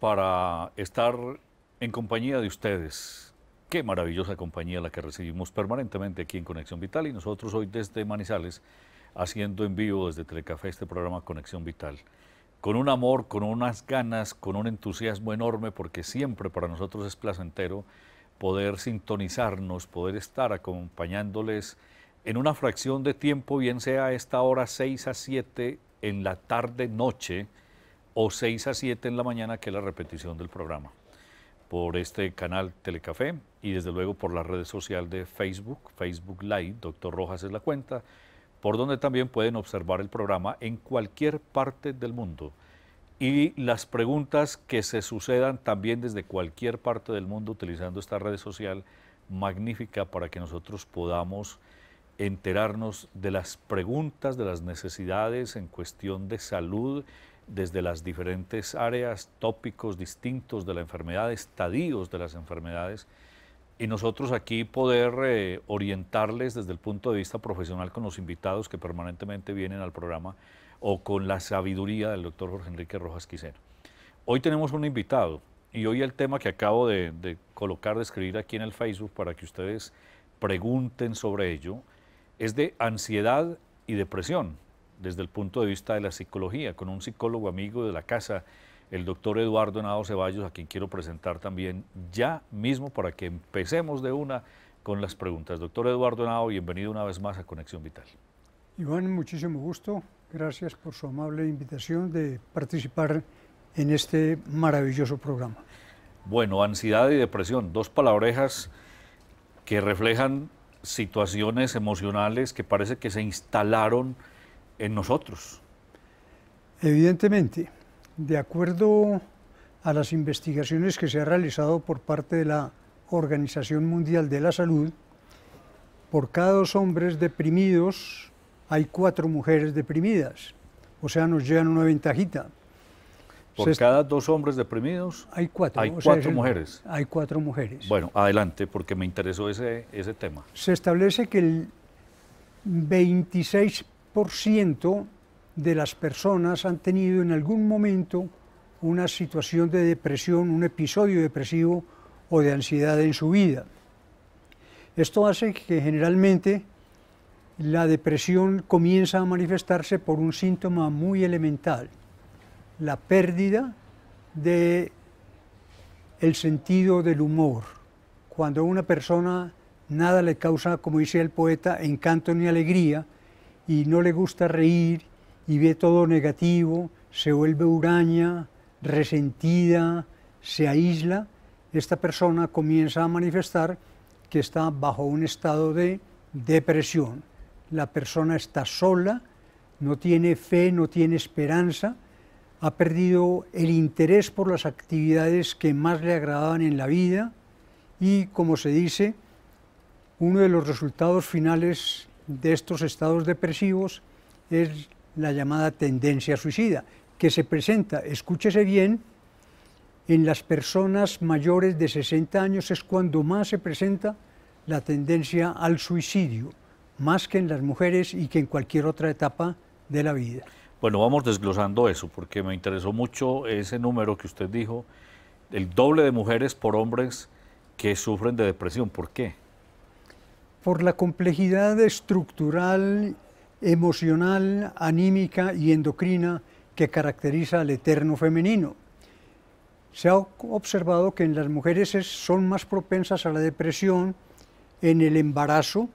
para estar en compañía de ustedes. Qué maravillosa compañía la que recibimos permanentemente aquí en Conexión Vital y nosotros hoy desde Manizales haciendo en vivo desde Telecafé este programa Conexión Vital. Con un amor, con unas ganas, con un entusiasmo enorme porque siempre para nosotros es placentero poder sintonizarnos, poder estar acompañándoles en una fracción de tiempo, bien sea esta hora 6 a 7 en la tarde noche o 6 a 7 en la mañana, que es la repetición del programa, por este canal Telecafé y desde luego por la red social de Facebook, Facebook Live, doctor Rojas es la cuenta, por donde también pueden observar el programa en cualquier parte del mundo. Y las preguntas que se sucedan también desde cualquier parte del mundo utilizando esta red social magnífica para que nosotros podamos enterarnos de las preguntas, de las necesidades en cuestión de salud, desde las diferentes áreas, tópicos distintos de la enfermedad, estadios de las enfermedades, y nosotros aquí poder eh, orientarles desde el punto de vista profesional con los invitados que permanentemente vienen al programa o con la sabiduría del doctor Jorge Enrique Rojas Quisera. Hoy tenemos un invitado y hoy el tema que acabo de colocar, de escribir aquí en el Facebook para que ustedes pregunten sobre ello, es de ansiedad y depresión desde el punto de vista de la psicología, con un psicólogo amigo de la casa, el doctor Eduardo Henao Ceballos, a quien quiero presentar también ya mismo para que empecemos de una con las preguntas. Doctor Eduardo Henao, bienvenido una vez más a Conexión Vital. Iván, muchísimo gusto. Gracias por su amable invitación de participar en este maravilloso programa. Bueno, ansiedad y depresión, dos palabrejas que reflejan situaciones emocionales que parece que se instalaron en nosotros. Evidentemente, de acuerdo a las investigaciones que se ha realizado por parte de la Organización Mundial de la Salud, por cada dos hombres deprimidos hay cuatro mujeres deprimidas. O sea, nos llevan una ventajita. Por cada dos hombres deprimidos hay cuatro, hay cuatro mujeres. Hay cuatro mujeres. Bueno, adelante, porque me interesó ese, ese tema. Se establece que el 26 de las personas han tenido en algún momento una situación de depresión, un episodio depresivo o de ansiedad en su vida. Esto hace que generalmente la depresión comienza a manifestarse por un síntoma muy elemental, la pérdida de el sentido del humor. Cuando a una persona nada le causa, como dice el poeta, encanto ni alegría, y no le gusta reír y ve todo negativo, se vuelve huraña, resentida, se aísla, esta persona comienza a manifestar que está bajo un estado de depresión. La persona está sola, no tiene fe, no tiene esperanza, ha perdido el interés por las actividades que más le agradaban en la vida y, como se dice, uno de los resultados finales de estos estados depresivos es la llamada tendencia suicida, que se presenta, escúchese bien, en las personas mayores de 60 años es cuando más se presenta la tendencia al suicidio, más que en las mujeres y que en cualquier otra etapa de la vida. Bueno, vamos desglosando eso, porque me interesó mucho ese número que usted dijo, el doble de mujeres por hombres que sufren de depresión. ¿Por qué? por la complejidad estructural, emocional, anímica y endocrina que caracteriza al eterno femenino. Se ha observado que en las mujeres son más propensas a la depresión en el embarazo,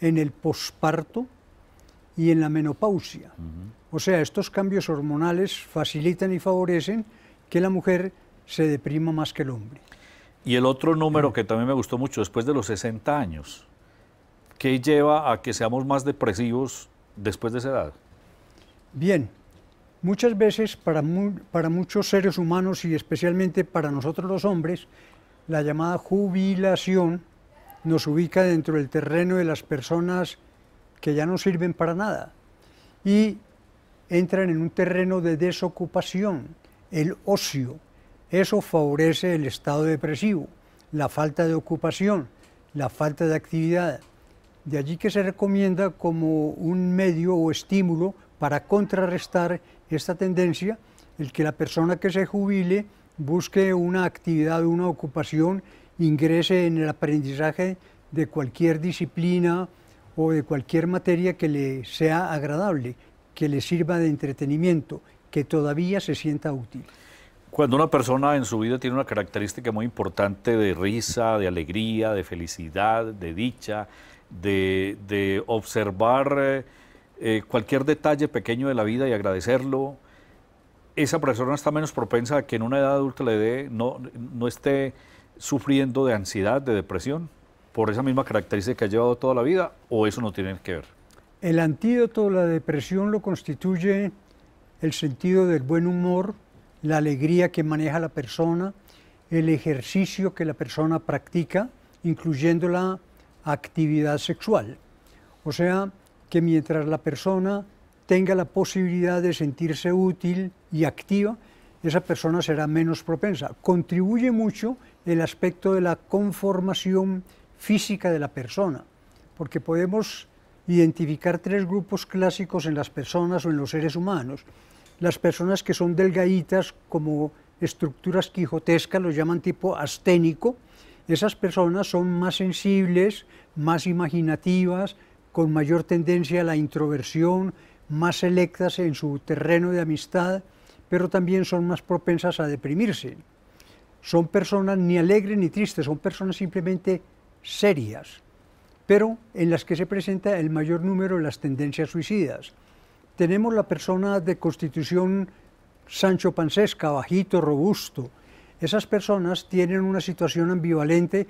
en el posparto y en la menopausia. O sea, estos cambios hormonales facilitan y favorecen que la mujer se deprima más que el hombre. Y el otro número mm. que también me gustó mucho, después de los 60 años, ¿Qué lleva a que seamos más depresivos después de esa edad? Bien, muchas veces para, para muchos seres humanos y especialmente para nosotros los hombres, la llamada jubilación nos ubica dentro del terreno de las personas que ya no sirven para nada y entran en un terreno de desocupación, el ocio. Eso favorece el estado depresivo, la falta de ocupación, la falta de actividad. De allí que se recomienda como un medio o estímulo para contrarrestar esta tendencia, el que la persona que se jubile busque una actividad, una ocupación, ingrese en el aprendizaje de cualquier disciplina o de cualquier materia que le sea agradable, que le sirva de entretenimiento, que todavía se sienta útil. Cuando una persona en su vida tiene una característica muy importante de risa, de alegría, de felicidad, de dicha, de, observar eh, eh, cualquier detalle pequeño de la vida y agradecerlo, esa persona está menos propensa a que en una edad adulta le dé, no, esté sufriendo de ansiedad, de depresión, por esa misma característica que ha llevado toda la vida, o eso no tiene que ver. El antídoto de la depresión lo constituye el sentido del buen humor, la alegría que maneja la persona, el ejercicio que la persona practica, incluyéndola actividad sexual. O sea, que mientras la persona tenga la posibilidad de sentirse útil y activa, esa persona será menos propensa. Contribuye mucho el aspecto de la conformación física de la persona, porque podemos identificar tres grupos clásicos en las personas o en los seres humanos. Las personas que son delgaditas como estructuras quijotescas, los llaman tipo asténico, esas personas son más sensibles, más imaginativas, con mayor tendencia a la introversión, más selectas en su terreno de amistad, pero también son más propensas a deprimirse. Son personas ni alegres ni tristes, son personas simplemente serias, pero en las que se presenta el mayor número de las tendencias suicidas. Tenemos la persona de constitución Sancho Pancesca, bajito, robusto, esas personas tienen una situación ambivalente,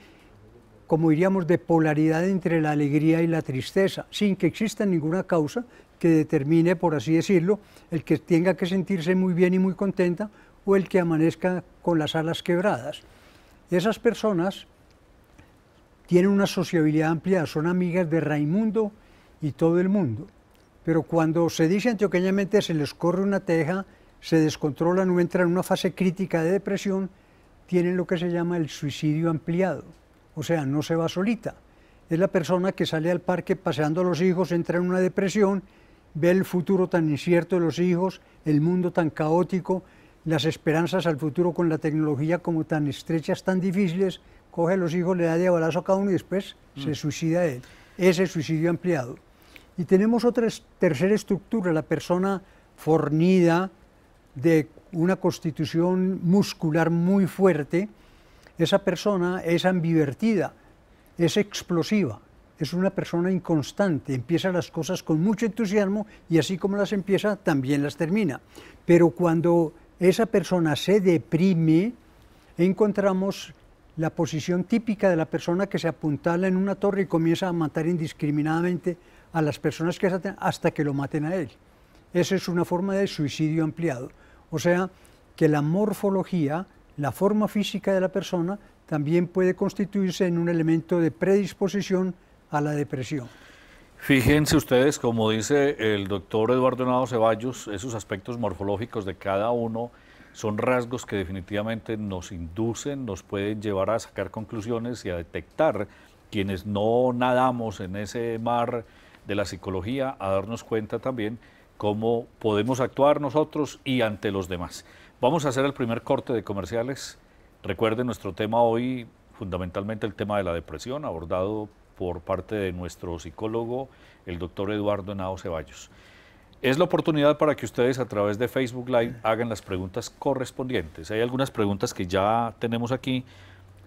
como diríamos, de polaridad entre la alegría y la tristeza, sin que exista ninguna causa que determine, por así decirlo, el que tenga que sentirse muy bien y muy contenta o el que amanezca con las alas quebradas. Esas personas tienen una sociabilidad amplia, son amigas de Raimundo y todo el mundo. Pero cuando se dice antioqueñamente se les corre una teja se descontrolan o entran en una fase crítica de depresión, tienen lo que se llama el suicidio ampliado. O sea, no se va solita. Es la persona que sale al parque paseando a los hijos, entra en una depresión, ve el futuro tan incierto de los hijos, el mundo tan caótico, las esperanzas al futuro con la tecnología como tan estrechas, tan difíciles, coge a los hijos, le da de balazo a cada uno y después mm. se suicida él. Ese suicidio ampliado. Y tenemos otra tercera estructura, la persona fornida, de una constitución muscular muy fuerte, esa persona es ambivertida, es explosiva, es una persona inconstante, empieza las cosas con mucho entusiasmo y así como las empieza, también las termina. Pero cuando esa persona se deprime, encontramos la posición típica de la persona que se apuntala en una torre y comienza a matar indiscriminadamente a las personas que hasta que lo maten a él. Esa es una forma de suicidio ampliado. O sea, que la morfología, la forma física de la persona, también puede constituirse en un elemento de predisposición a la depresión. Fíjense ustedes, como dice el doctor Eduardo Nado Ceballos, esos aspectos morfológicos de cada uno son rasgos que definitivamente nos inducen, nos pueden llevar a sacar conclusiones y a detectar quienes no nadamos en ese mar de la psicología, a darnos cuenta también cómo podemos actuar nosotros y ante los demás. Vamos a hacer el primer corte de comerciales. Recuerden nuestro tema hoy, fundamentalmente el tema de la depresión, abordado por parte de nuestro psicólogo, el doctor Eduardo Henao Ceballos. Es la oportunidad para que ustedes a través de Facebook Live hagan las preguntas correspondientes. Hay algunas preguntas que ya tenemos aquí,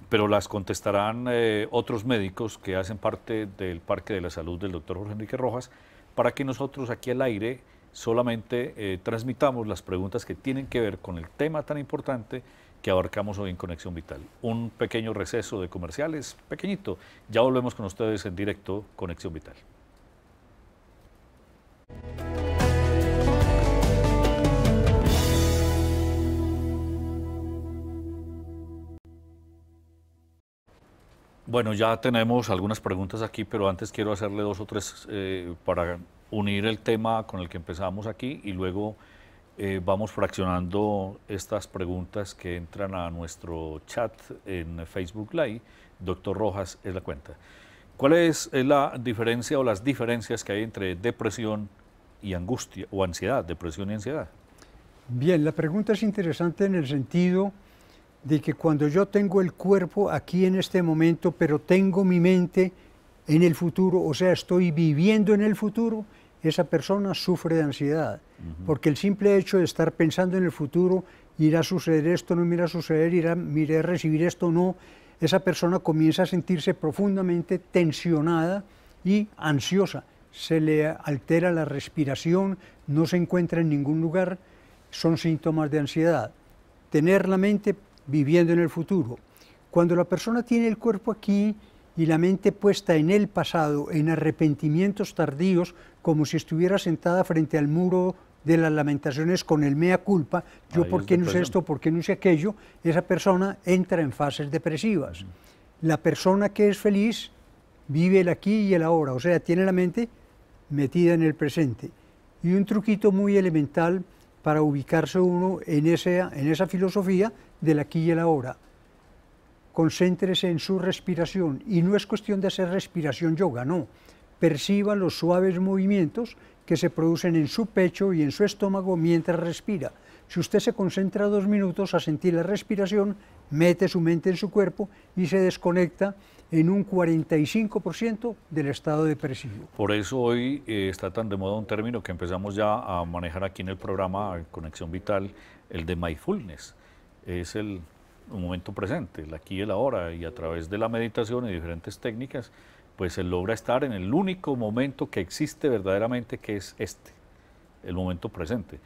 pero las contestarán eh, otros médicos que hacen parte del Parque de la Salud del doctor Jorge Enrique Rojas, para que nosotros aquí al aire solamente eh, transmitamos las preguntas que tienen que ver con el tema tan importante que abarcamos hoy en Conexión Vital. Un pequeño receso de comerciales, pequeñito. Ya volvemos con ustedes en directo Conexión Vital. Bueno, ya tenemos algunas preguntas aquí, pero antes quiero hacerle dos o tres eh, para unir el tema con el que empezamos aquí y luego eh, vamos fraccionando estas preguntas que entran a nuestro chat en Facebook Live. Doctor Rojas es la cuenta. ¿Cuál es la diferencia o las diferencias que hay entre depresión y angustia o ansiedad, depresión y ansiedad? Bien, la pregunta es interesante en el sentido de que cuando yo tengo el cuerpo aquí en este momento, pero tengo mi mente en el futuro, o sea, estoy viviendo en el futuro, esa persona sufre de ansiedad, porque el simple hecho de estar pensando en el futuro, irá a suceder esto, no irá a suceder, irá, a recibir esto, o no, esa persona comienza a sentirse profundamente tensionada y ansiosa, se le altera la respiración, no se encuentra en ningún lugar, son síntomas de ansiedad. Tener la mente viviendo en el futuro. Cuando la persona tiene el cuerpo aquí, y la mente puesta en el pasado, en arrepentimientos tardíos, como si estuviera sentada frente al muro de las lamentaciones con el mea culpa, yo por qué no sé esto, por qué no sé aquello, esa persona entra en fases depresivas. La persona que es feliz vive el aquí y el ahora, o sea, tiene la mente metida en el presente. Y un truquito muy elemental para ubicarse uno en en esa filosofía del aquí y el ahora concéntrese en su respiración y no es cuestión de hacer respiración yoga, no. Perciba los suaves movimientos que se producen en su pecho y en su estómago mientras respira. Si usted se concentra dos minutos a sentir la respiración, mete su mente en su cuerpo y se desconecta en un 45% del estado de depresivo. Por eso hoy eh, está tan de moda un término que empezamos ya a manejar aquí en el programa Conexión Vital, el de mindfulness. Es el un momento presente, el aquí y el ahora, y a través de la meditación y diferentes técnicas, pues se logra estar en el único momento que existe verdaderamente, que es este, el momento presente.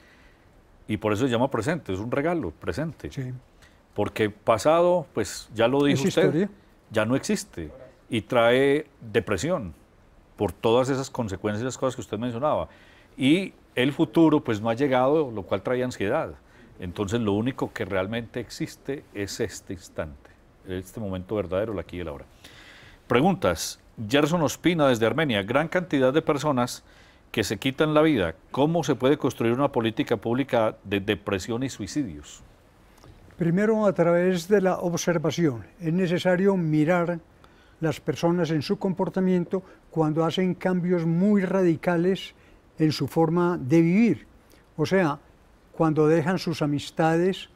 Y por eso se llama presente, es un regalo, presente. Porque pasado, pues ya lo dijo usted, ya no existe y trae depresión por todas esas consecuencias y las cosas que usted mencionaba. Y el futuro, pues no ha llegado, lo cual trae ansiedad. Entonces lo único que realmente existe es este instante, este momento verdadero, la aquí y la ahora. Preguntas. Gerson Ospina desde Armenia. Gran cantidad de personas que se quitan la vida. ¿Cómo se puede construir una política pública de depresión y suicidios? Primero a través de la observación. Es necesario mirar las personas en su comportamiento cuando hacen cambios muy radicales en su forma de vivir. O sea, cuando dejan sus amistades,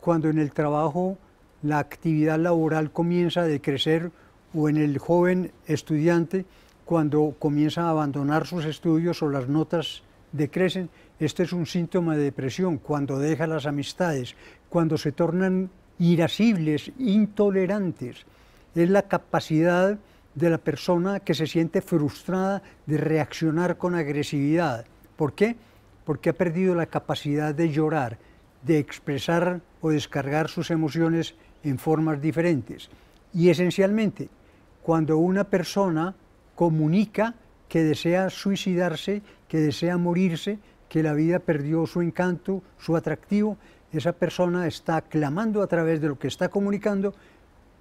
cuando en el trabajo la actividad laboral comienza a decrecer o en el joven estudiante cuando comienza a abandonar sus estudios o las notas decrecen, este es un síntoma de depresión, cuando deja las amistades, cuando se tornan irascibles, intolerantes. Es la capacidad de la persona que se siente frustrada de reaccionar con agresividad. ¿Por qué? porque ha perdido la capacidad de llorar, de expresar o descargar sus emociones en formas diferentes. Y esencialmente, cuando una persona comunica que desea suicidarse, que desea morirse, que la vida perdió su encanto, su atractivo, esa persona está clamando a través de lo que está comunicando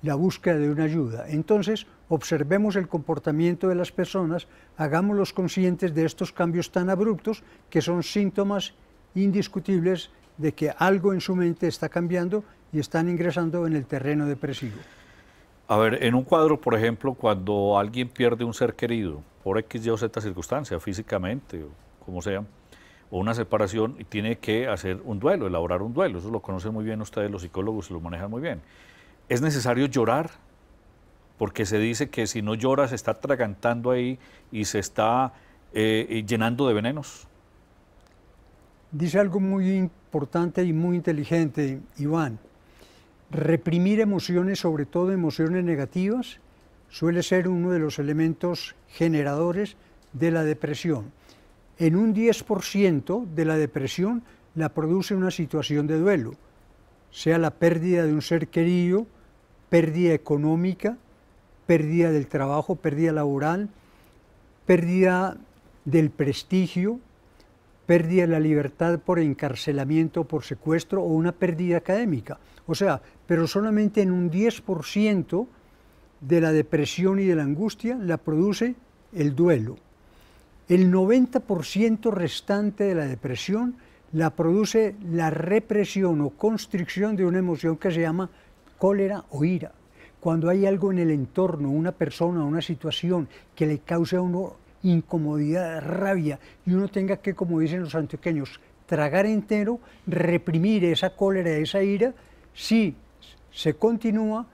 la búsqueda de una ayuda. Entonces, observemos el comportamiento de las personas, hagámoslos conscientes de estos cambios tan abruptos que son síntomas indiscutibles de que algo en su mente está cambiando y están ingresando en el terreno depresivo. A ver, en un cuadro, por ejemplo, cuando alguien pierde un ser querido por X, Y o Z circunstancia, físicamente o como sea, o una separación, y tiene que hacer un duelo, elaborar un duelo. Eso lo conocen muy bien ustedes, los psicólogos, lo manejan muy bien. ¿Es necesario llorar porque se dice que si no llora se está tragantando ahí y se está eh, eh, llenando de venenos. Dice algo muy importante y muy inteligente, Iván. Reprimir emociones, sobre todo emociones negativas, suele ser uno de los elementos generadores de la depresión. En un 10% de la depresión la produce una situación de duelo, sea la pérdida de un ser querido, pérdida económica, pérdida del trabajo, pérdida laboral, pérdida del prestigio, pérdida de la libertad por encarcelamiento, por secuestro o una pérdida académica. O sea, pero solamente en un 10% de la depresión y de la angustia la produce el duelo. El 90% restante de la depresión la produce la represión o constricción de una emoción que se llama cólera o ira. Cuando hay algo en el entorno, una persona, una situación que le cause a uno incomodidad, rabia, y uno tenga que, como dicen los antioqueños, tragar entero, reprimir esa cólera, esa ira, si se continúa,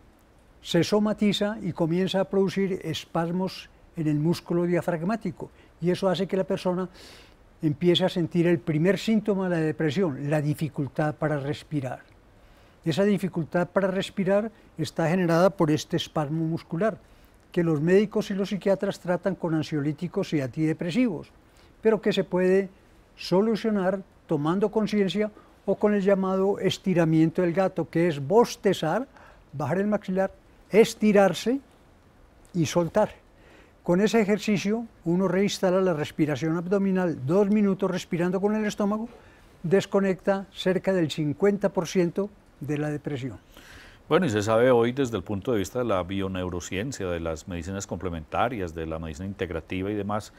se somatiza y comienza a producir espasmos en el músculo diafragmático. Y eso hace que la persona empiece a sentir el primer síntoma de la depresión, la dificultad para respirar. Esa dificultad para respirar está generada por este espasmo muscular, que los médicos y los psiquiatras tratan con ansiolíticos y antidepresivos, pero que se puede solucionar tomando conciencia o con el llamado estiramiento del gato, que es bostezar, bajar el maxilar, estirarse y soltar. Con ese ejercicio uno reinstala la respiración abdominal, dos minutos respirando con el estómago, desconecta cerca del 50% de la depresión. Bueno, y se sabe hoy desde el punto de vista de la bioneurociencia, de las medicinas complementarias, de la medicina integrativa y demás,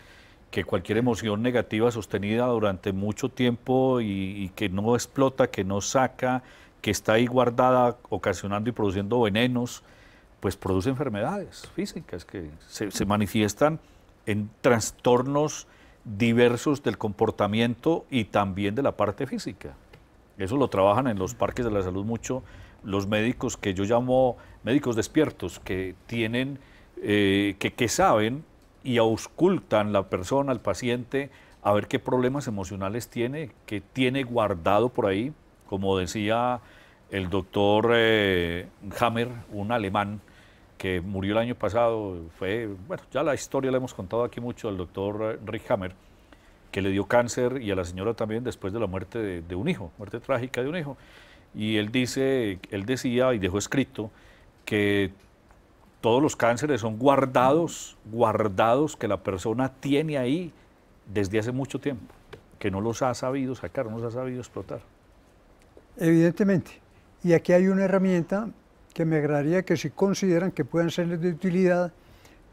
que cualquier emoción negativa sostenida durante mucho tiempo y, que no explota, que no saca, que está ahí guardada, ocasionando y produciendo venenos, pues produce enfermedades físicas que se manifiestan en trastornos diversos del comportamiento y también de la parte física. Eso lo trabajan en los parques de la salud mucho los médicos que yo llamo médicos despiertos, que tienen, eh, que, que saben y auscultan la persona, al paciente, a ver qué problemas emocionales tiene, que tiene guardado por ahí, como decía el doctor eh, Hammer, un alemán que murió el año pasado, fue, bueno, ya la historia la hemos contado aquí mucho, el doctor eh, Rick Hammer, que le dio cáncer y a la señora también después de la muerte de, un hijo, muerte trágica de un hijo. Y él dice, él decía y dejó escrito que todos los cánceres son guardados, guardados que la persona tiene ahí desde hace mucho tiempo, que no los ha sabido sacar, no los ha sabido explotar. Evidentemente. Y aquí hay una herramienta que me agradaría que si consideran que puedan serles de utilidad,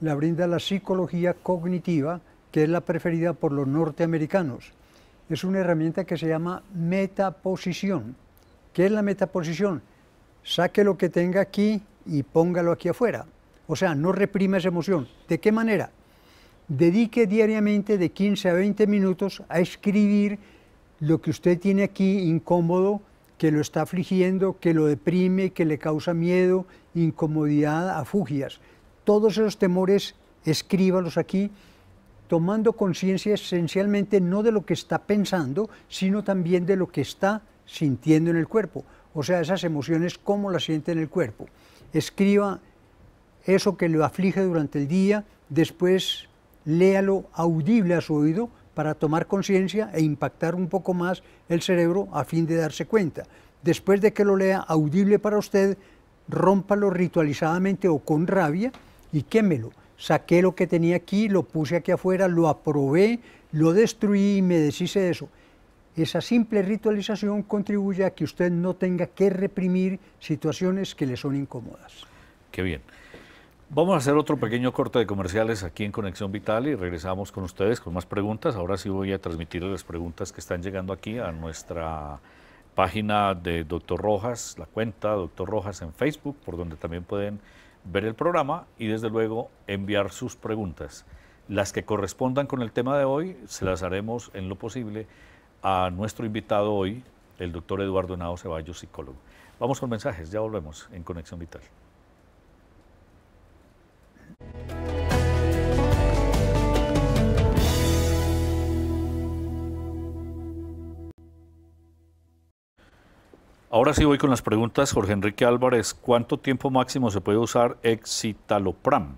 la brinda la psicología cognitiva, que es la preferida por los norteamericanos. Es una herramienta que se llama metaposición. ¿Qué es la metaposición? Saque lo que tenga aquí y póngalo aquí afuera. O sea, no reprima esa emoción. ¿De qué manera? Dedique diariamente de 15 a 20 minutos a escribir lo que usted tiene aquí incómodo, que lo está afligiendo, que lo deprime, que le causa miedo, incomodidad, afugias. Todos esos temores, escríbalos aquí tomando conciencia esencialmente no de lo que está pensando, sino también de lo que está sintiendo en el cuerpo. O sea, esas emociones, cómo las siente en el cuerpo. Escriba eso que lo aflige durante el día, después léalo audible a su oído para tomar conciencia e impactar un poco más el cerebro a fin de darse cuenta. Después de que lo lea audible para usted, rómpalo ritualizadamente o con rabia y quémelo saqué lo que tenía aquí, lo puse aquí afuera, lo aprobé, lo destruí y me deshice de eso. Esa simple ritualización contribuye a que usted no tenga que reprimir situaciones que le son incómodas. Qué bien. Vamos a hacer otro pequeño corte de comerciales aquí en Conexión Vital y regresamos con ustedes con más preguntas. Ahora sí voy a transmitirles las preguntas que están llegando aquí a nuestra página de Doctor Rojas, la cuenta Doctor Rojas en Facebook, por donde también pueden ver el programa y desde luego enviar sus preguntas. Las que correspondan con el tema de hoy se las haremos en lo posible a nuestro invitado hoy, el doctor Eduardo Henao Ceballos, psicólogo. Vamos con mensajes, ya volvemos en Conexión Vital. Ahora sí voy con las preguntas. Jorge Enrique Álvarez, ¿cuánto tiempo máximo se puede usar Exitalopram?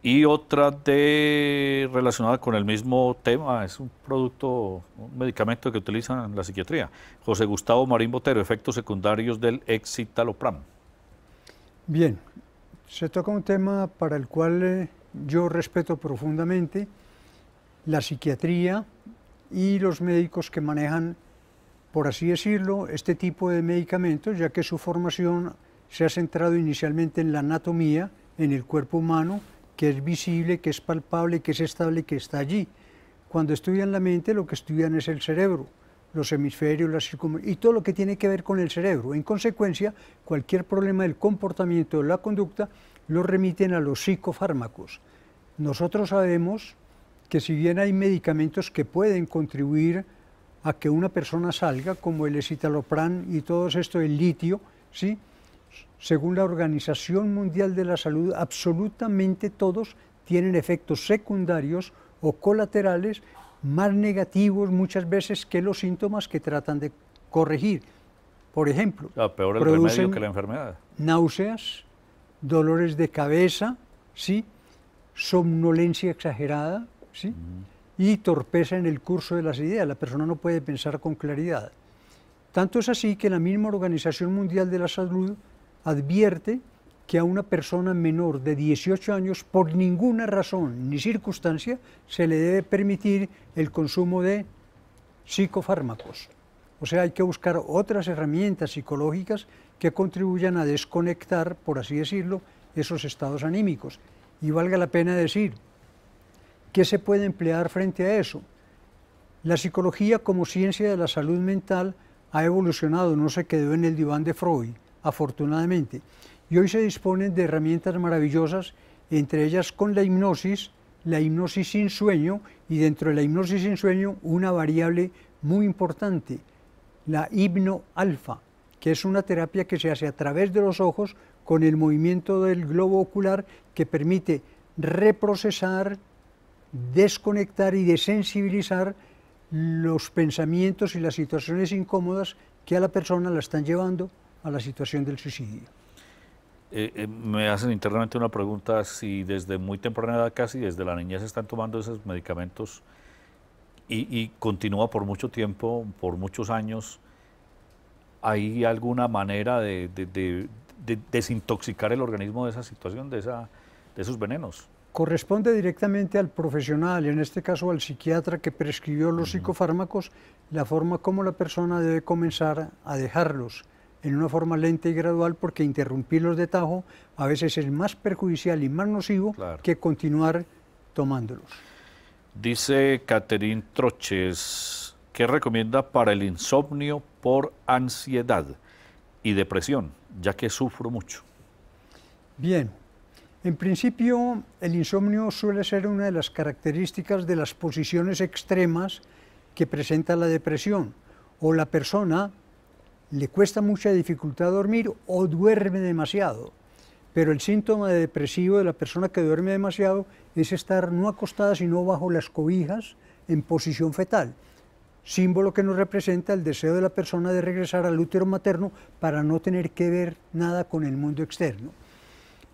Y otra de relacionada con el mismo tema, es un producto, un medicamento que utilizan en la psiquiatría. José Gustavo Marín Botero, efectos secundarios del Exitalopram. Bien, se toca un tema para el cual eh, yo respeto profundamente la psiquiatría y los médicos que manejan por así decirlo, este tipo de medicamentos, ya que su formación se ha centrado inicialmente en la anatomía, en el cuerpo humano, que es visible, que es palpable, que es estable, que está allí. Cuando estudian la mente, lo que estudian es el cerebro, los hemisferios, las y todo lo que tiene que ver con el cerebro. En consecuencia, cualquier problema del comportamiento o la conducta lo remiten a los psicofármacos. Nosotros sabemos que si bien hay medicamentos que pueden contribuir a que una persona salga, como el escitalopran y todo esto, el litio, ¿sí? según la Organización Mundial de la Salud, absolutamente todos tienen efectos secundarios o colaterales más negativos muchas veces que los síntomas que tratan de corregir. Por ejemplo, la ah, peor el remedio que la enfermedad. Náuseas, dolores de cabeza, ¿sí? somnolencia exagerada, ¿sí? Mm y torpeza en el curso de las ideas. La persona no puede pensar con claridad. Tanto es así que la misma Organización Mundial de la Salud advierte que a una persona menor de 18 años, por ninguna razón ni circunstancia, se le debe permitir el consumo de psicofármacos. O sea, hay que buscar otras herramientas psicológicas que contribuyan a desconectar, por así decirlo, esos estados anímicos. Y valga la pena decir, ¿Qué se puede emplear frente a eso? La psicología como ciencia de la salud mental ha evolucionado, no se quedó en el diván de Freud, afortunadamente. Y hoy se disponen de herramientas maravillosas, entre ellas con la hipnosis, la hipnosis sin sueño y dentro de la hipnosis sin sueño una variable muy importante, la hipno-alfa, que es una terapia que se hace a través de los ojos con el movimiento del globo ocular que permite reprocesar desconectar y desensibilizar los pensamientos y las situaciones incómodas que a la persona la están llevando a la situación del suicidio. Eh, eh, me hacen internamente una pregunta si desde muy temprana edad, casi desde la niñez, están tomando esos medicamentos y, continúa por mucho tiempo, por muchos años, ¿hay alguna manera de, desintoxicar el organismo de esa situación, de, esa, de esos venenos? corresponde directamente al profesional, en este caso al psiquiatra que prescribió los psicofármacos, la forma como la persona debe comenzar a dejarlos en una forma lenta y gradual porque interrumpirlos de tajo a veces es más perjudicial y más nocivo que continuar tomándolos. Dice Caterín Troches, ¿qué recomienda para el insomnio por ansiedad y depresión, ya que sufro mucho? Bien, en principio, el insomnio suele ser una de las características de las posiciones extremas que presenta la depresión, o la persona le cuesta mucha dificultad dormir o duerme demasiado. Pero el síntoma de depresivo de la persona que duerme demasiado es estar no acostada, sino bajo las cobijas en posición fetal, símbolo que nos representa el deseo de la persona de regresar al útero materno para no tener que ver nada con el mundo externo.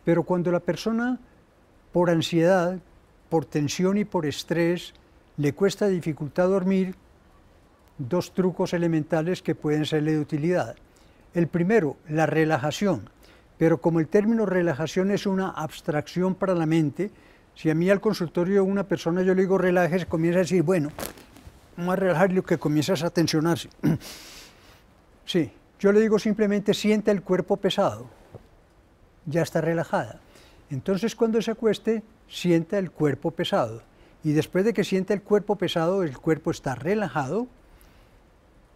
Pero cuando la persona, por ansiedad, por tensión y por estrés, le cuesta dificultad dormir, dos trucos elementales que pueden serle de utilidad. El primero, la relajación. Pero como el término relajación es una abstracción para la mente, si a mí al consultorio una persona yo le digo se comienza a decir, bueno, vamos a relajar lo que comienzas a tensionarse. sí, yo le digo simplemente sienta el cuerpo pesado ya está relajada. Entonces cuando se acueste, sienta el cuerpo pesado. Y después de que sienta el cuerpo pesado, el cuerpo está relajado,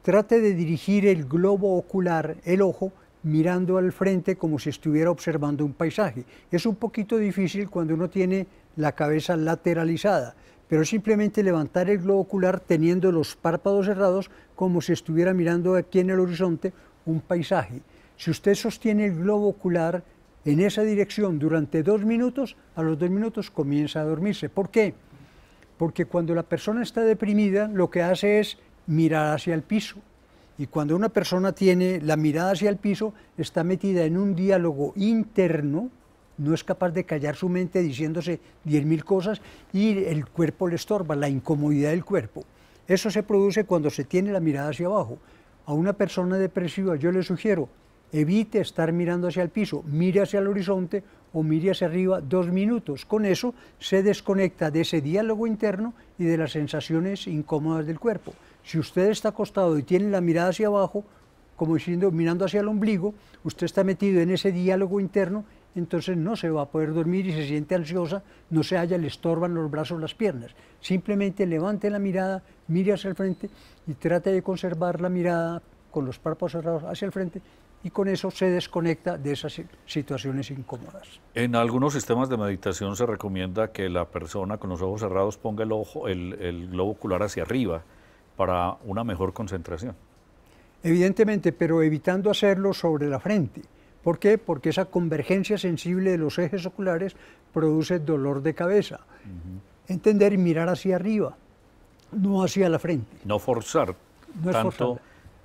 trate de dirigir el globo ocular, el ojo, mirando al frente como si estuviera observando un paisaje. Es un poquito difícil cuando uno tiene la cabeza lateralizada, pero simplemente levantar el globo ocular teniendo los párpados cerrados como si estuviera mirando aquí en el horizonte un paisaje. Si usted sostiene el globo ocular en esa dirección durante dos minutos, a los dos minutos comienza a dormirse. ¿Por qué? Porque cuando la persona está deprimida, lo que hace es mirar hacia el piso. Y cuando una persona tiene la mirada hacia el piso, está metida en un diálogo interno, no es capaz de callar su mente diciéndose mil cosas y el cuerpo le estorba, la incomodidad del cuerpo. Eso se produce cuando se tiene la mirada hacia abajo. A una persona depresiva yo le sugiero Evite estar mirando hacia el piso, mire hacia el horizonte o mire hacia arriba dos minutos. Con eso se desconecta de ese diálogo interno y de las sensaciones incómodas del cuerpo. Si usted está acostado y tiene la mirada hacia abajo, como diciendo, mirando hacia el ombligo, usted está metido en ese diálogo interno, entonces no se va a poder dormir y se siente ansiosa, no se halla, le estorban los brazos, las piernas. Simplemente levante la mirada, mire hacia el frente y trate de conservar la mirada con los párpados cerrados hacia el frente y con eso se desconecta de esas situaciones incómodas. En algunos sistemas de meditación se recomienda que la persona con los ojos cerrados ponga el, ojo, el, globo ocular hacia arriba para una mejor concentración. Evidentemente, pero evitando hacerlo sobre la frente. ¿Por qué? Porque esa convergencia sensible de los ejes oculares produce dolor de cabeza. Entender y mirar hacia arriba, no hacia la frente. No forzar no tanto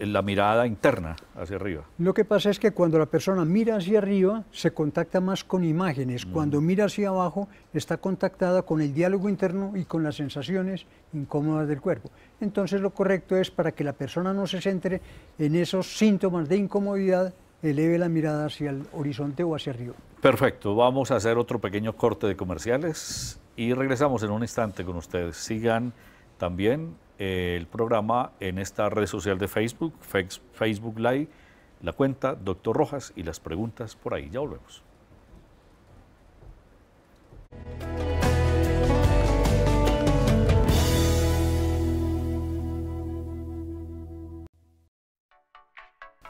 la mirada interna hacia arriba. Lo que pasa es que cuando la persona mira hacia arriba, se contacta más con imágenes. Mm. Cuando mira hacia abajo, está contactada con el diálogo interno y con las sensaciones incómodas del cuerpo. Entonces lo correcto es para que la persona no se centre en esos síntomas de incomodidad, eleve la mirada hacia el horizonte o hacia arriba. Perfecto, vamos a hacer otro pequeño corte de comerciales y regresamos en un instante con ustedes. Sigan también el programa en esta red social de Facebook, Facebook Live, la cuenta Doctor Rojas y las preguntas por ahí. Ya volvemos.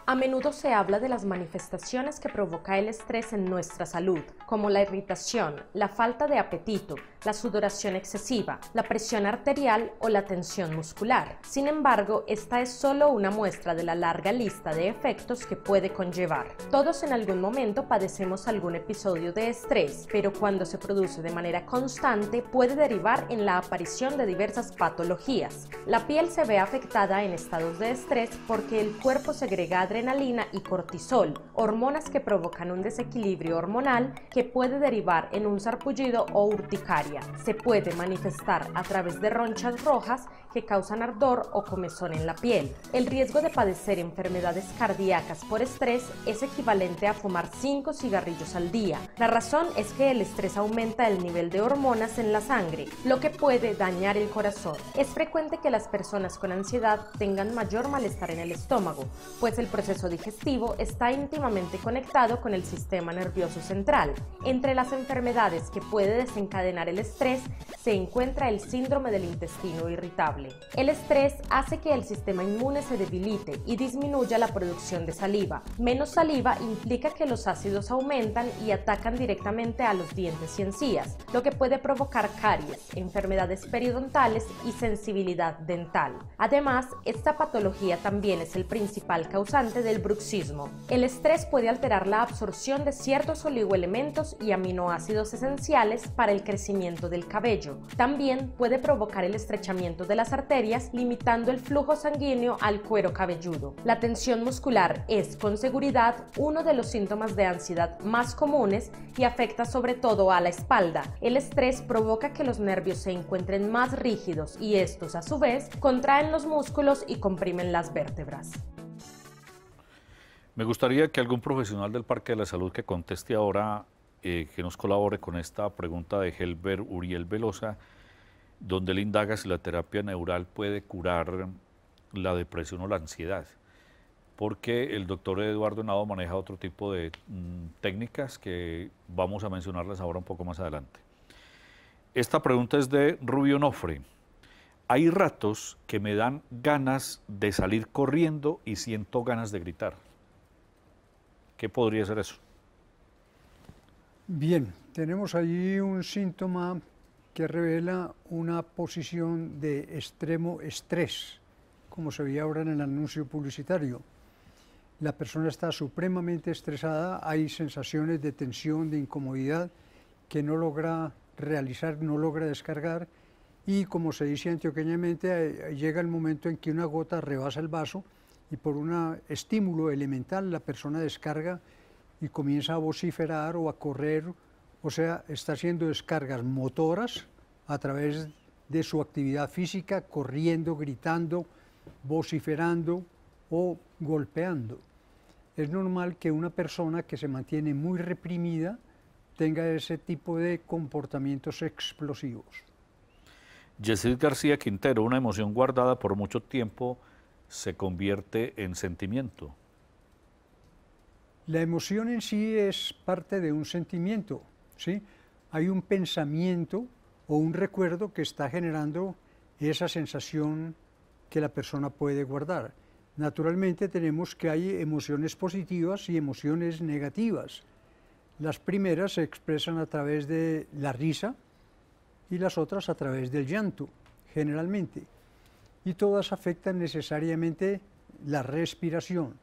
A menudo se habla de las manifestaciones que provoca el estrés en nuestra salud, como la irritación, la falta de apetito, la sudoración excesiva, la presión arterial o la tensión muscular. Sin embargo, esta es solo una muestra de la larga lista de efectos que puede conllevar. Todos en algún momento padecemos algún episodio de estrés, pero cuando se produce de manera constante puede derivar en la aparición de diversas patologías. La piel se ve afectada en estados de estrés porque el cuerpo segrega adrenalina y cortisol, hormonas que provocan un desequilibrio hormonal que puede derivar en un sarpullido o urticaria se puede manifestar a través de ronchas rojas que causan ardor o comezón en la piel. El riesgo de padecer enfermedades cardíacas por estrés es equivalente a fumar 5 cigarrillos al día. La razón es que el estrés aumenta el nivel de hormonas en la sangre, lo que puede dañar el corazón. Es frecuente que las personas con ansiedad tengan mayor malestar en el estómago, pues el proceso digestivo está íntimamente conectado con el sistema nervioso central. Entre las enfermedades que puede desencadenar el estrés se encuentra el síndrome del intestino irritable. El estrés hace que el sistema inmune se debilite y disminuya la producción de saliva. Menos saliva implica que los ácidos aumentan y atacan directamente a los dientes y encías, lo que puede provocar caries, enfermedades periodontales y sensibilidad dental. Además, esta patología también es el principal causante del bruxismo. El estrés puede alterar la absorción de ciertos oligoelementos y aminoácidos esenciales para el crecimiento del cabello. También puede provocar el estrechamiento de las arterias, limitando el flujo sanguíneo al cuero cabelludo. La tensión muscular es, con seguridad, uno de los síntomas de ansiedad más comunes y afecta sobre todo a la espalda. El estrés provoca que los nervios se encuentren más rígidos y estos, a su vez, contraen los músculos y comprimen las vértebras. Me gustaría que algún profesional del Parque de la Salud que conteste ahora eh, que nos colabore con esta pregunta de Helber Uriel Velosa, donde le indaga si la terapia neural puede curar la depresión o la ansiedad, porque el doctor Eduardo Nado maneja otro tipo de mm, técnicas que vamos a mencionarles ahora un poco más adelante. Esta pregunta es de Rubio Nofre. Hay ratos que me dan ganas de salir corriendo y siento ganas de gritar. ¿Qué podría ser eso? Bien, tenemos allí un síntoma que revela una posición de extremo estrés, como se veía ahora en el anuncio publicitario. La persona está supremamente estresada, hay sensaciones de tensión, de incomodidad que no logra realizar, no logra descargar y como se dice antioqueñamente, eh, llega el momento en que una gota rebasa el vaso y por un estímulo elemental la persona descarga y comienza a vociferar o a correr, o sea, está haciendo descargas motoras a través de su actividad física, corriendo, gritando, vociferando o golpeando. Es normal que una persona que se mantiene muy reprimida tenga ese tipo de comportamientos explosivos. Yesid García Quintero, una emoción guardada por mucho tiempo se convierte en sentimiento. La emoción en sí es parte de un sentimiento, ¿sí? Hay un pensamiento o un recuerdo que está generando esa sensación que la persona puede guardar. Naturalmente tenemos que hay emociones positivas y emociones negativas. Las primeras se expresan a través de la risa y las otras a través del llanto, generalmente. Y todas afectan necesariamente la respiración.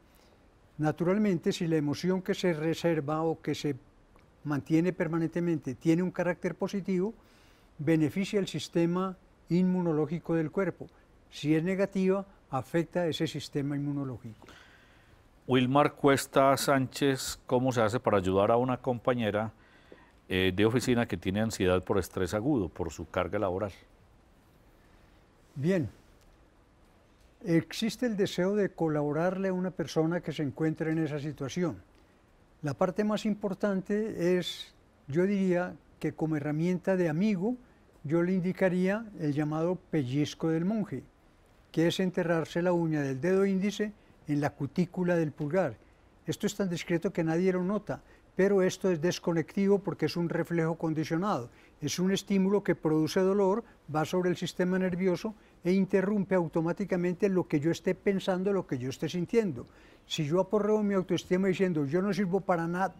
Naturalmente, si la emoción que se reserva o que se mantiene permanentemente tiene un carácter positivo, beneficia el sistema inmunológico del cuerpo. Si es negativa, afecta ese sistema inmunológico. Wilmar Cuesta Sánchez, ¿cómo se hace para ayudar a una compañera eh, de oficina que tiene ansiedad por estrés agudo, por su carga laboral? Bien, Existe el deseo de colaborarle a una persona que se encuentre en esa situación. La parte más importante es, yo diría, que como herramienta de amigo, yo le indicaría el llamado pellizco del monje, que es enterrarse la uña del dedo índice en la cutícula del pulgar. Esto es tan discreto que nadie lo nota, pero esto es desconectivo porque es un reflejo condicionado. Es un estímulo que produce dolor, va sobre el sistema nervioso e interrumpe automáticamente lo que yo esté pensando, lo que yo esté sintiendo. Si yo aporreo mi autoestima diciendo yo no sirvo para nada,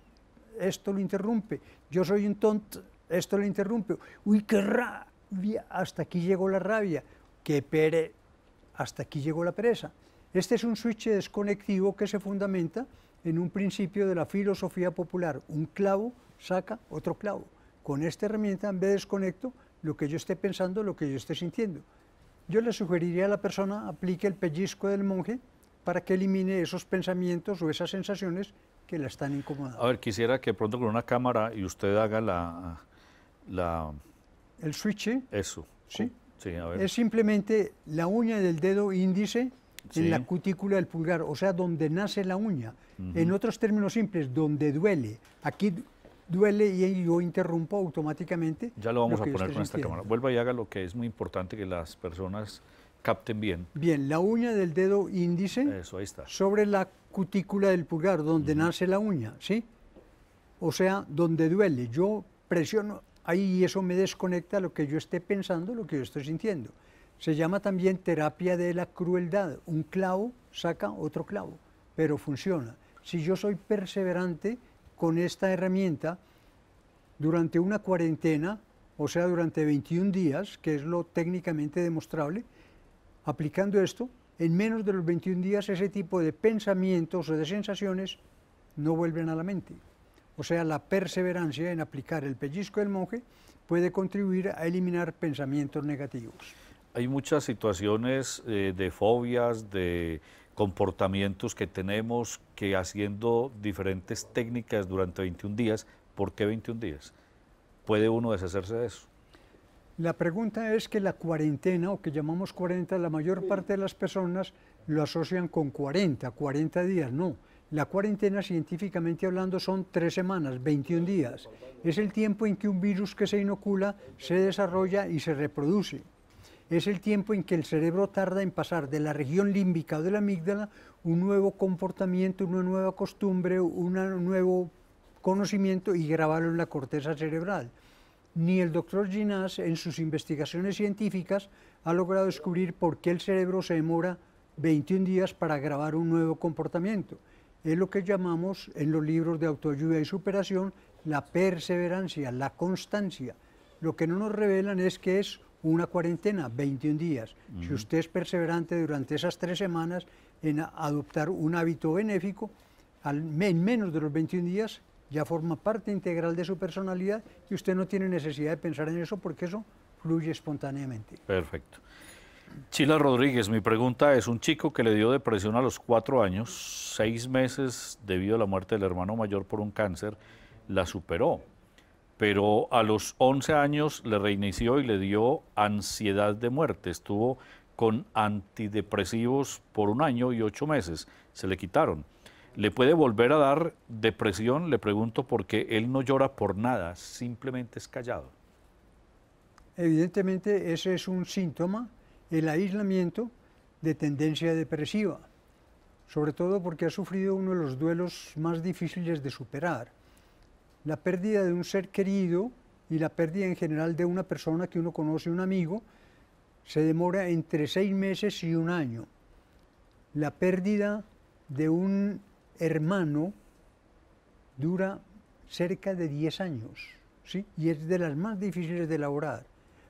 esto lo interrumpe. Yo soy un tonto, esto lo interrumpe. Uy, qué rabia, hasta aquí llegó la rabia. Qué pere, hasta aquí llegó la pereza. Este es un switch desconectivo que se fundamenta en un principio de la filosofía popular. Un clavo saca otro clavo. Con esta herramienta me desconecto lo que yo esté pensando, lo que yo esté sintiendo yo le sugeriría a la persona aplique el pellizco del monje para que elimine esos pensamientos o esas sensaciones que la están incomodando. A ver, quisiera que pronto con una cámara y usted haga la... El switch. Eso. Sí. sí a ver. Es simplemente la uña del dedo índice en la cutícula del pulgar, o sea, donde nace la uña. En otros términos simples, donde duele. Aquí duele y yo interrumpo automáticamente. Ya lo vamos a poner con esta cámara. Vuelva y haga lo que es muy importante que las personas capten bien. Bien, la uña del dedo índice Eso, está. sobre la cutícula del pulgar, donde nace la uña, ¿sí? O sea, donde duele. Yo presiono ahí y eso me desconecta lo que yo esté pensando, lo que yo estoy sintiendo. Se llama también terapia de la crueldad. Un clavo saca otro clavo, pero funciona. Si yo soy perseverante, con esta herramienta durante una cuarentena, o sea, durante 21 días, que es lo técnicamente demostrable, aplicando esto, en menos de los 21 días ese tipo de pensamientos o de sensaciones no vuelven a la mente. O sea, la perseverancia en aplicar el pellizco del monje puede contribuir a eliminar pensamientos negativos. Hay muchas situaciones eh, de fobias, de comportamientos que tenemos que haciendo diferentes técnicas durante 21 días, ¿por qué 21 días? ¿Puede uno deshacerse de eso? La pregunta es que la cuarentena, o que llamamos 40, la mayor parte de las personas lo asocian con 40, 40 días, no. La cuarentena científicamente hablando son tres semanas, 21 días. Es el tiempo en que un virus que se inocula se desarrolla y se reproduce es el tiempo en que el cerebro tarda en pasar de la región límbica o de la amígdala un nuevo comportamiento, una nueva costumbre, un nuevo conocimiento y grabarlo en la corteza cerebral. Ni el doctor Ginás en sus investigaciones científicas ha logrado descubrir por qué el cerebro se demora 21 días para grabar un nuevo comportamiento. Es lo que llamamos en los libros de autoayuda y superación la perseverancia, la constancia. Lo que no nos revelan es que es una cuarentena, 21 días. Si usted es perseverante durante esas tres semanas en adoptar un hábito benéfico, al, en menos de los 21 días ya forma parte integral de su personalidad y usted no tiene necesidad de pensar en eso porque eso fluye espontáneamente. Perfecto. Chila Rodríguez, mi pregunta es, un chico que le dio depresión a los cuatro años, seis meses debido a la muerte del hermano mayor por un cáncer, la superó, pero a los 11 años le reinició y le dio ansiedad de muerte. Estuvo con antidepresivos por un año y ocho meses. Se le quitaron. ¿Le puede volver a dar depresión? Le pregunto porque él no llora por nada, simplemente es callado. Evidentemente ese es un síntoma, el aislamiento de tendencia depresiva, sobre todo porque ha sufrido uno de los duelos más difíciles de superar la pérdida de un ser querido y la pérdida en general de una persona que uno conoce, un amigo, se demora entre seis meses y un año. La pérdida de un hermano dura cerca de 10 años, ¿sí? y es de las más difíciles de elaborar,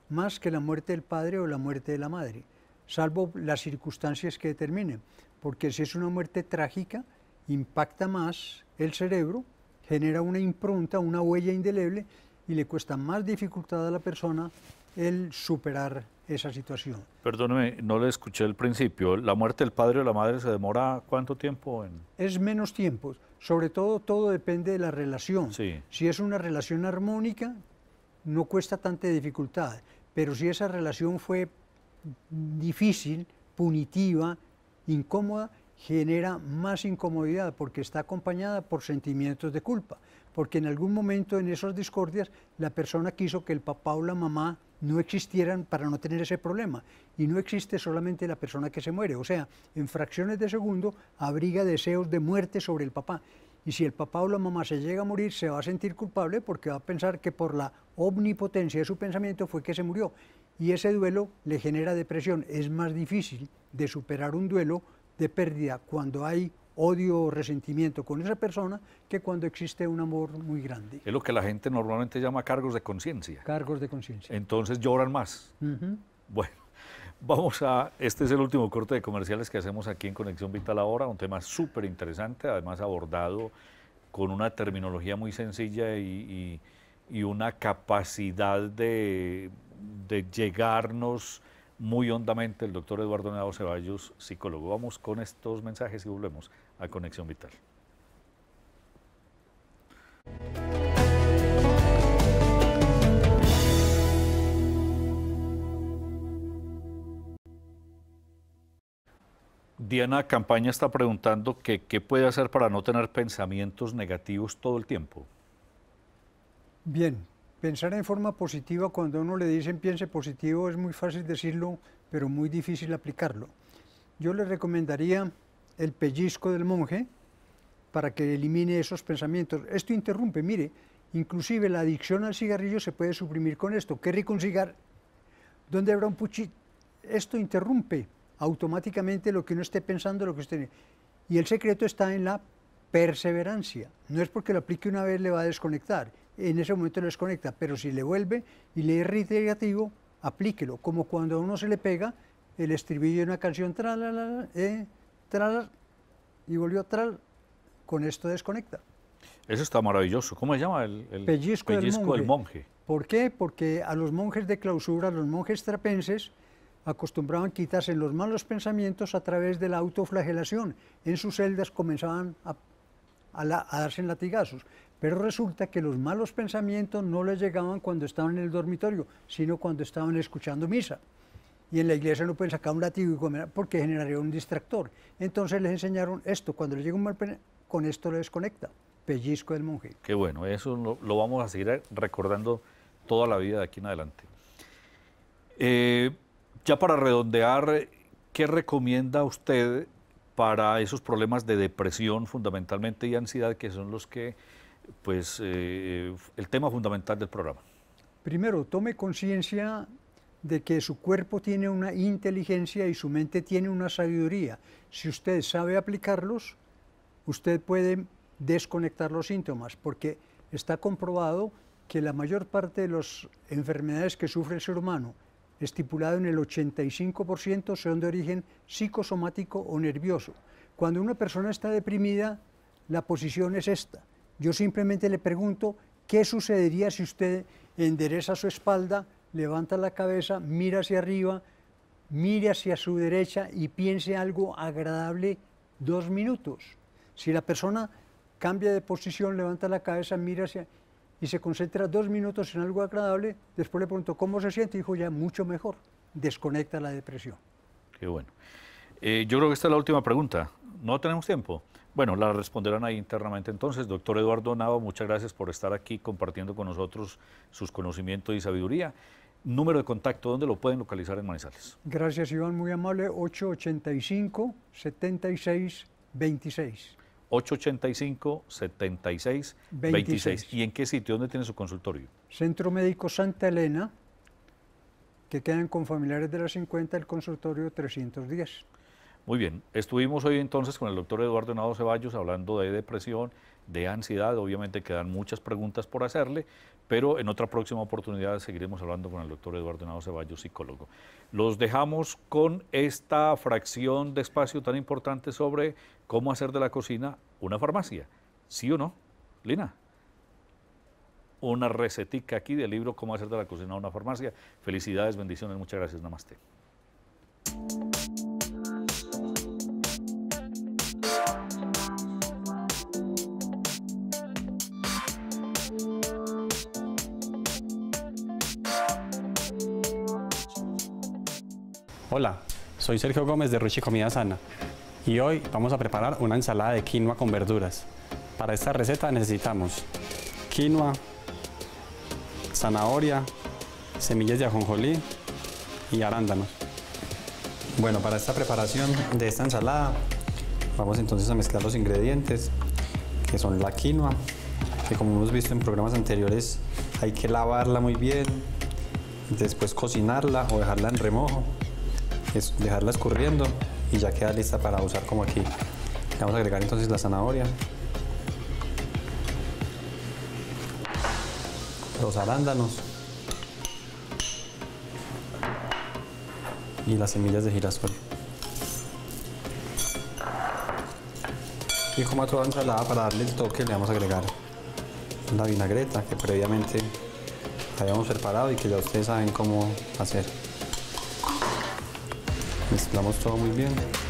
más que la muerte del padre o la muerte de la madre, salvo las circunstancias que determinen, porque si es una muerte trágica, impacta más el cerebro genera una impronta, una huella indeleble y le cuesta más dificultad a la persona el superar esa situación. Perdóneme, no le escuché al principio. ¿La muerte del padre o la madre se demora cuánto tiempo? Es menos tiempo. Sobre todo, todo depende de la relación. Si es una relación armónica, no cuesta tanta dificultad. Pero si esa relación fue difícil, punitiva, incómoda, genera más incomodidad porque está acompañada por sentimientos de culpa, porque en algún momento en esas discordias la persona quiso que el papá o la mamá no existieran para no tener ese problema y no existe solamente la persona que se muere, o sea, en fracciones de segundo abriga deseos de muerte sobre el papá y si el papá o la mamá se llega a morir, se va a sentir culpable porque va a pensar que por la omnipotencia de su pensamiento fue que se murió. Y ese duelo le genera depresión. Es más difícil de superar un duelo de pérdida cuando hay odio o resentimiento con esa persona que cuando existe un amor muy grande. Es lo que la gente normalmente llama cargos de conciencia. Cargos de conciencia. Entonces lloran más. Bueno, vamos a... Este es el último corte de comerciales que hacemos aquí en Conexión Vital ahora, un tema súper interesante, además abordado con una terminología muy sencilla y, una capacidad de, de llegarnos muy hondamente el doctor Eduardo Nado Ceballos, psicólogo. Vamos con estos mensajes y volvemos a Conexión Vital. Diana Campaña está preguntando que, qué puede hacer para no tener pensamientos negativos todo el tiempo. Bien, Pensar en forma positiva, cuando a uno le dicen piense positivo, es muy fácil decirlo, pero muy difícil aplicarlo. Yo le recomendaría el pellizco del monje para que elimine esos pensamientos. Esto interrumpe, mire, inclusive la adicción al cigarrillo se puede suprimir con esto. Qué rico un cigarro. ¿Dónde habrá un puchito? Esto interrumpe automáticamente lo que uno esté pensando, lo que usted... Y el secreto está en la perseverancia. No es porque lo aplique una vez le va a desconectar, en ese momento lo desconecta, pero si le vuelve y le es reiterativo, aplíquelo, como cuando a uno se le pega el estribillo de una canción, tralala, eh, y volvió tral, con esto desconecta. Eso está maravilloso. ¿Cómo se llama el, pellizco, del, monje. ¿Por qué? Porque a los monjes de clausura, los monjes trapenses, acostumbraban quitarse los malos pensamientos a través de la autoflagelación. En sus celdas comenzaban a, a darse en latigazos. Pero resulta que los malos pensamientos no les llegaban cuando estaban en el dormitorio, sino cuando estaban escuchando misa. Y en la iglesia no pueden sacar un látigo y comer porque generaría un distractor. Entonces les enseñaron esto, cuando le llega un mal pensamiento, con esto lo desconecta. Pellizco del monje. Qué bueno, eso lo, vamos a seguir recordando toda la vida de aquí en adelante. Eh, ya para redondear, ¿qué recomienda usted para esos problemas de depresión fundamentalmente y ansiedad que son los que pues eh, eh, el tema fundamental del programa. Primero, tome conciencia de que su cuerpo tiene una inteligencia y su mente tiene una sabiduría. Si usted sabe aplicarlos, usted puede desconectar los síntomas, porque está comprobado que la mayor parte de las enfermedades que sufre el ser humano, estipulado en el 85%, son de origen psicosomático o nervioso. Cuando una persona está deprimida, la posición es esta. Yo simplemente le pregunto, ¿qué sucedería si usted endereza su espalda, levanta la cabeza, mira hacia arriba, mire hacia su derecha y piense algo agradable dos minutos? Si la persona cambia de posición, levanta la cabeza, mira hacia y se concentra dos minutos en algo agradable, después le pregunto cómo se siente y dijo ya mucho mejor, desconecta la depresión. Qué bueno. Eh, yo creo que esta es la última pregunta. No tenemos tiempo, bueno, la responderán ahí internamente. Entonces, doctor Eduardo Nava, muchas gracias por estar aquí compartiendo con nosotros sus conocimientos y sabiduría. Número de contacto, ¿dónde lo pueden localizar en Manizales? Gracias, Iván, muy amable. 885-76-26. 885-76-26. 26. 885 76 26 y en qué sitio? ¿Dónde tiene su consultorio? Centro Médico Santa Elena, que quedan con familiares de las 50, el consultorio 310. Muy bien, estuvimos hoy entonces con el doctor Eduardo Nado Ceballos hablando de depresión, de ansiedad, obviamente quedan muchas preguntas por hacerle, pero en otra próxima oportunidad seguiremos hablando con el doctor Eduardo Nado Ceballos, psicólogo. Los dejamos con esta fracción de espacio tan importante sobre cómo hacer de la cocina una farmacia, ¿sí o no? Lina una recetica aquí del libro Cómo hacer de la cocina una farmacia. Felicidades, bendiciones, muchas gracias, namaste. Hola, soy Sergio Gómez de Ruchi Comida Sana y hoy vamos a preparar una ensalada de quinoa con verduras. Para esta receta necesitamos quinoa, zanahoria, semillas de ajonjolí y arándanos. Bueno, para esta preparación de esta ensalada vamos entonces a mezclar los ingredientes que son la quinoa, que como hemos visto en programas anteriores hay que lavarla muy bien, después cocinarla o dejarla en remojo dejarla escurriendo y ya queda lista para usar como aquí. Le vamos a agregar entonces la zanahoria. Los arándanos. Y las semillas de girasol. Y como a toda ensalada para darle el toque le vamos a agregar la vinagreta que previamente habíamos preparado y que ya ustedes saben cómo hacer. Mezclamos todo muy bien.